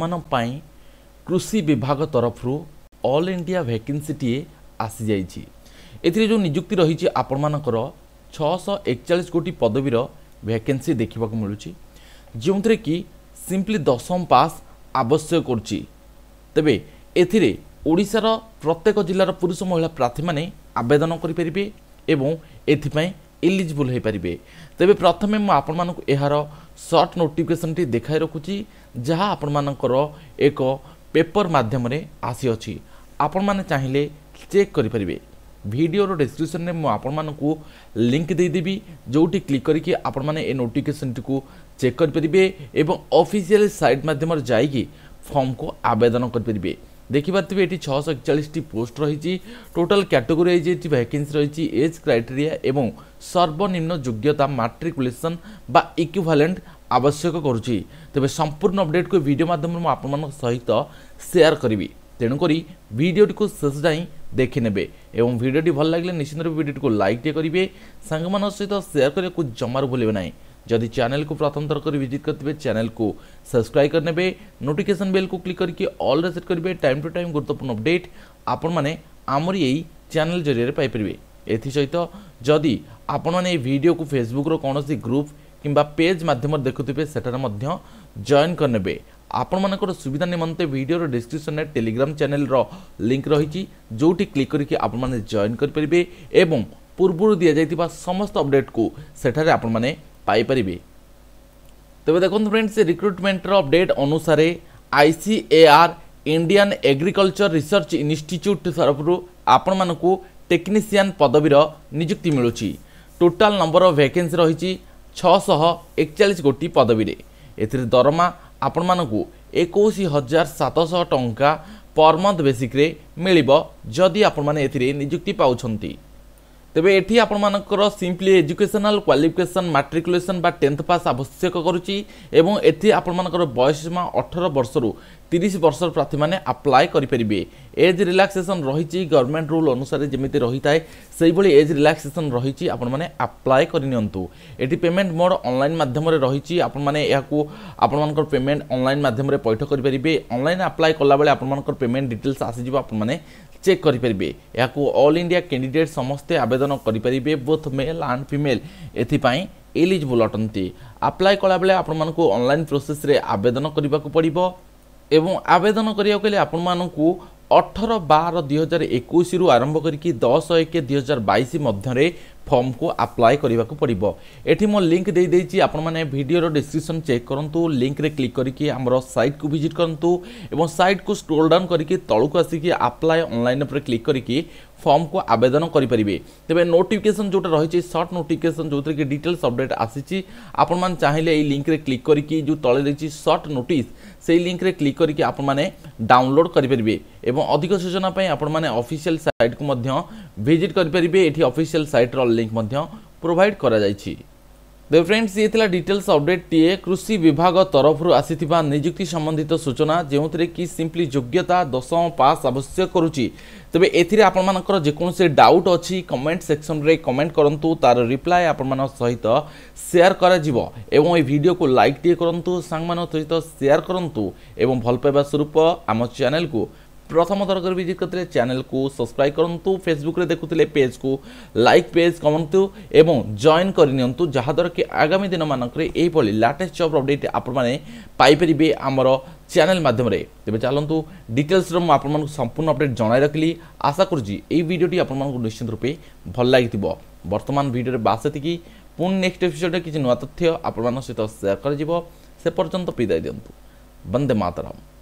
ବର୍ତ୍ତମାନ ପାଇଁ କୃଷି ବିଭାଗ ତରଫରୁ ଅଲ୍ ଇଣ୍ଡିଆ ଭେକେନ୍ସିଟିଏ ଆସିଯାଇଛି ଏଥିରେ ଯେଉଁ ନିଯୁକ୍ତି ରହିଛି ଆପଣମାନଙ୍କର ଛଅଶହ ଏକଚାଳିଶ କୋଟି ପଦବୀର ଭ୍ୟାକେନ୍ସି ଦେଖିବାକୁ ମିଳୁଛି ଯେଉଁଥିରେ କି ସିମ୍ପଲି ଦଶମ ପାସ୍ ଆବଶ୍ୟକ କରୁଛି ତେବେ ଏଥିରେ ଓଡ଼ିଶାର ପ୍ରତ୍ୟେକ ଜିଲ୍ଲାର ପୁରୁଷ ମହିଳା ପ୍ରାର୍ଥୀମାନେ ଆବେଦନ କରିପାରିବେ ଏବଂ ଏଥିପାଇଁ ଏଲିଜିବୁଲ ହୋଇପାରିବେ ତେବେ ପ୍ରଥମେ ମୁଁ ଆପଣମାନଙ୍କୁ ଏହାର ସର୍ଟ ନୋଟିଫିକେସନଟି ଦେଖାଇ ରଖୁଛି ଯାହା ଆପଣମାନଙ୍କର ଏକ ପେପର ମାଧ୍ୟମରେ ଆସିଅଛି ଆପଣମାନେ ଚାହିଁଲେ ଚେକ୍ କରିପାରିବେ ଭିଡ଼ିଓର ଡେସ୍କ୍ରିପସନ୍ରେ ମୁଁ ଆପଣମାନଙ୍କୁ ଲିଙ୍କ୍ ଦେଇଦେବି ଯେଉଁଠି କ୍ଲିକ୍ କରିକି ଆପଣମାନେ ଏ ନୋଟିଫିକେସନଟିକୁ ଚେକ୍ କରିପାରିବେ ଏବଂ ଅଫିସିଆଲ ସାଇଟ୍ ମାଧ୍ୟମରେ ଯାଇକି ଫର୍ମକୁ ଆବେଦନ କରିପାରିବେ ଦେଖିପାରୁଥିବେ ଏଠି ଛଅଶହ ଏକଚାଳିଶଟି ପୋଷ୍ଟ ରହିଛି ଟୋଟାଲ୍ କ୍ୟାଟେଗୋରୀ ୱାଇଜ୍ ଏଠି ଭ୍ୟାକେନ୍ସି ରହିଛି ଏଜ୍ କ୍ରାଇଟେରିଆ ଏବଂ ସର୍ବନିମ୍ନ ଯୋଗ୍ୟତା ମାଟ୍ରିକୁଲେସନ୍ ବା ଇକ୍ୟୁଭାଲେଣ୍ଟ ଆବଶ୍ୟକ କରୁଛି ତେବେ ସମ୍ପୂର୍ଣ୍ଣ ଅପଡ଼େଟ୍କୁ ଭିଡ଼ିଓ ମାଧ୍ୟମରେ ମୁଁ ଆପଣମାନଙ୍କ ସହିତ ସେୟାର କରିବି ତେଣୁକରି ଭିଡ଼ିଓଟିକୁ ଶେଷ ଯାଏଁ ଦେଖିନେବେ ଏବଂ ଭିଡ଼ିଓଟି ଭଲ ଲାଗିଲେ ନିଶ୍ଚିନ୍ତ ରୂପେ ଭିଡ଼ିଓଟିକୁ ଲାଇକ୍ ଟିକେ କରିବେ ସାଙ୍ଗମାନଙ୍କ ସହିତ ସେୟାର କରିବାକୁ ଜମାରୁ ଭୁଲିବେ ନାହିଁ जदि चैनल को प्रथम थर कर विजिट करते चैनल को सब्सक्राइब कर नेबे नोटिफिकेशन बेल को क्लिक करके ऑल रे सेट करेंगे टाइम टू टाइम गुरुत्वपूर्ण अपडेट आपण मैंने आमर यही चैनल जरिए पाइपर एसहित जदि आपण मैंने भिडियो को फेसबुक कौन ग्रुप কিংবা পেজ মাধ্যমে দেখুবে সেটার মধ্যে জয়েন করে নেবে আপনার সুবিধা নিমন্তে ভিডিওর ডিসক্রিপশনে টেলিগ্রাম চ্যানেলর লিঙ্ক রয়েছে যেটি ক্লিক করি আপনার জয়েন করে পে এবং পূর্বর দিয়া যাই সমস্ত অপডেট কু সেঠারে আপনার ପାଇପାରିବେ ତେବେ ଦେଖନ୍ତୁ ଫ୍ରେଣ୍ଡ ସେ ରିକ୍ରୁଟମେଣ୍ଟର ଅପଡେଟ୍ ଅନୁସାରେ I C A R Indian agriculture research institute ତରଫରୁ ଆପଣମାନଙ୍କୁ ଟେକ୍ନିସିଆନ୍ ପଦବୀର ନିଯୁକ୍ତି ମିଳୁଛି ଟୋଟାଲ୍ ନମ୍ବର୍ ଅଫ୍ ଭ୍ୟାକେନ୍ସି ରହିଛି ଛଅଶହ ଏକଚାଳିଶ ଗୋଟି ପଦବୀରେ ଏଥିରେ ଦରମା ଆପଣମାନଙ୍କୁ ଏକୋଇଶ ହଜାର ସାତଶହ ଟଙ୍କା ପର୍ ମନ୍ଥ ବେସିକ୍ରେ ମିଳିବ ଯଦି ଆପଣମାନେ ଏଥିରେ ନିଯୁକ୍ତି ପାଉଛନ୍ତି ତେବେ ଏଠି ଆପଣମାନଙ୍କର ସିମ୍ପଲି ଏଜୁକେସନାଲ କ୍ୱାଲିଫିକେସନ୍ ମାଟ୍ରିକୁଲେସନ୍ ବା ଟେନ୍ଥ ପାସ୍ ଆବଶ୍ୟକ କରୁଛି ଏବଂ ଏଠି ଆପଣମାନଙ୍କର ବୟସ ସୀମା ଅଠର ବର୍ଷରୁ তিরিশ বর্ষর প্রার্থী মানে আপ্লাই করে পেবে এজ রিলাক্সেসন রয়েছে গভর্নমেন্ট রুল অনুসারে যেমি রয়ে সেইভাবে এজ রিলাক্সেসন রয়েছে আপন মানে আপ্লাই করে নিতু এটি পেমেন্ট মোড অনলাইন মাধ্যমে রয়েছে আপন মানে আপনার পেমেন্ট অনলাইন মাধ্যমে পৈঠ করে পেবে অনলাইন আপ্লাই কলাবেলে আপনার পেমেন্ট ডিটেলস আসিযোগ আপনার ଚେକ୍ କରିପାରିବେ ଏହାକୁ ଅଲ୍ ଇଣ୍ଡିଆ କ୍ୟାଣ୍ଡିଡେଟ୍ ସମସ୍ତେ ଆବେଦନ କରିପାରିବେ ବୋଥ୍ ମେଲ୍ ଆଣ୍ଡ ଫିମେଲ୍ ଏଥିପାଇଁ ଏଲିଜିବୁଲ୍ ଅଟନ୍ତି ଆପ୍ଲାଏ କଲାବେଳେ ଆପଣମାନଙ୍କୁ ଅନଲାଇନ୍ ପ୍ରୋସେସ୍ରେ ଆବେଦନ କରିବାକୁ ପଡ଼ିବ ଏବଂ ଆବେଦନ କରିବାକୁ ହେଲେ ଆପଣମାନଙ୍କୁ ଅଠର ବାର ଦୁଇହଜାର ଏକୋଇଶରୁ ଆରମ୍ଭ କରିକି ଦଶ ଏକ ଦୁଇହଜାର ବାଇଶ ମଧ୍ୟରେ ফর্মকু আপ্লাই করা পড়ব এটি মো লিঙ্ক দিয়েছি আপনার ভিডিওর ডিসক্রিপশন চেক করতু লিঙ্করে ক্লিক করি আমার সাইটকু ভিজিট করতু এবং সাইটকু স্ক্রোল ডাউন করি তলকু আসিকি আপ্লাই অনলাইন উপরে ক্লিক করি ফর্মকু আবেদন করে তবে নোটিফিকেসন যেটা রয়েছে সর্ট নোটিফিকেসন যেটা কি ডিটেলস অপডেট আসিছি আপনার চাইলে এই লিঙ্করে ক্লিক করি যে তলে রয়েছে সর্ট নোটিস সেই লিঙ্করে ক্লিক করি আপনার ডাউনলোড করে এবং অধিক সূচনা আপনার অফিসিয়াল সাইটকু ভিজিট করে এটি অফিসিয়াল সাইট্র লিঙ্ক ପ୍ରୋଭାଇଡ୍ କରାଯାଇଛି ତେବେ ଫ୍ରେଣ୍ଡସ୍ ଇଏ ଥିଲା ଡିଟେଲ୍ସ ଅପଡେଟ୍ଟିଏ କୃଷି ବିଭାଗ ତରଫରୁ ଆସିଥିବା ନିଯୁକ୍ତି ସମ୍ବନ୍ଧିତ ସୂଚନା ଯେଉଁଥିରେ କି ସିମ୍ପଲି ଯୋଗ୍ୟତା ଦଶମ ପାସ୍ ଆବଶ୍ୟକ କରୁଛି ତେବେ ଏଥିରେ ଆପଣମାନଙ୍କର ଯେକୌଣସି ଡାଉଟ୍ ଅଛି କମେଣ୍ଟ ସେକ୍ସନରେ କମେଣ୍ଟ କରନ୍ତୁ ତା'ର ରିପ୍ଲାଏ ଆପଣମାନଙ୍କ ସହିତ ସେୟାର କରାଯିବ ଏବଂ ଏହି ଭିଡ଼ିଓକୁ ଲାଇକ୍ ଟିଏ କରନ୍ତୁ ସାଙ୍ଗମାନଙ୍କ ସହିତ ସେୟାର କରନ୍ତୁ ଏବଂ ଭଲ ପାଇବା ସ୍ୱରୂପ ଆମ ଚ୍ୟାନେଲକୁ প্রথম ଥର କରି ଭିଜିଟ୍ କରିଥିଲେ ଚ୍ୟାନେଲକୁ ସବସ୍କ୍ରାଇବ୍ କରନ୍ତୁ ଫେସବୁକରେ ଦେଖୁଥିଲେ ପେଜ୍କୁ ଲାଇକ୍ ପେଜ୍ କମନ୍ତୁ ଏବଂ ଜଏନ୍ କରିନିଅନ୍ତୁ ଯାହାଦ୍ୱାରା କି ଆଗାମୀ ଦିନମାନଙ୍କରେ ଏହିଭଳି ଲାଟେଷ୍ଟ ଜବ୍ ଅପଡ଼େଟ୍ ଆପଣମାନେ ପାଇପାରିବେ ଆମର ଚ୍ୟାନେଲ୍ ମାଧ୍ୟମରେ ତେବେ ଚାଲନ୍ତୁ ଡିଟେଲ୍ସର ମୁଁ ଆପଣମାନଙ୍କୁ ସମ୍ପୂର୍ଣ୍ଣ ଅପଡ଼େଟ୍ ଜଣାଇ ରଖିଲି ଆଶା କରୁଛି ଏହି ଭିଡ଼ିଓଟି ଆପଣମାନଙ୍କୁ ନିଶ୍ଚିତ ରୂପେ ଭଲ ଲାଗିଥିବ ବର୍ତ୍ତମାନ ଭିଡ଼ିଓରେ ବାସ୍ ଏତିକି ପୁଣି ନେକ୍ସଟ ଏପିସୋଡ଼ରେ କିଛି ନୂଆ ତଥ୍ୟ ଆପଣମାନଙ୍କ ସହିତ ସେୟାର କରାଯିବ ସେ ପର୍ଯ୍ୟନ୍ତ ବିଦାୟ ଦିଅନ୍ତୁ ବନ୍ଦେ ମାତରମ୍